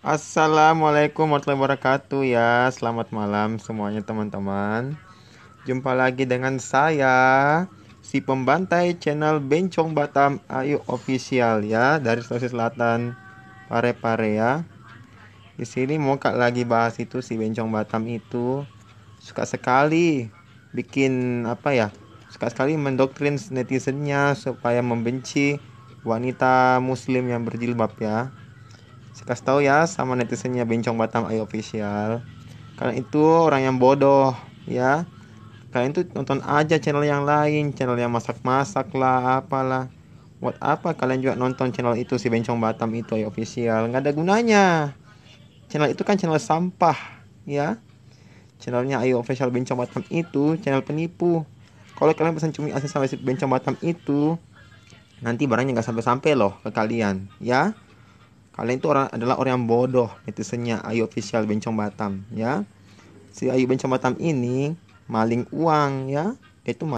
Assalamualaikum warahmatullahi wabarakatuh ya Selamat malam semuanya teman-teman Jumpa lagi dengan saya Si pembantai channel Bencong Batam Ayu Official ya Dari Sulawesi Selatan Pare-pare ya di sini mau kak lagi bahas itu si bencong Batam itu suka sekali bikin apa ya suka sekali mendoktrin netizennya supaya membenci wanita muslim yang berjilbab ya Kasih tahu ya sama netizennya Bencong Batam Ayo Official. Kalian itu orang yang bodoh ya. Kalian tuh nonton aja channel yang lain, channel yang masak-masak lah, apalah. Buat apa kalian juga nonton channel itu si Bencong Batam itu Ayo Official? Nggak ada gunanya. Channel itu kan channel sampah ya. Channelnya Ayo Official Bencong Batam itu channel penipu. Kalau kalian pesan cumi asin sama si Bencong Batam itu, nanti barangnya nggak sampai-sampai loh ke kalian ya Kalian itu orang adalah orang yang bodoh netizennya Ayu Official Bencong Batam ya. Si Ayu Bencong Batam ini maling uang ya. Dia itu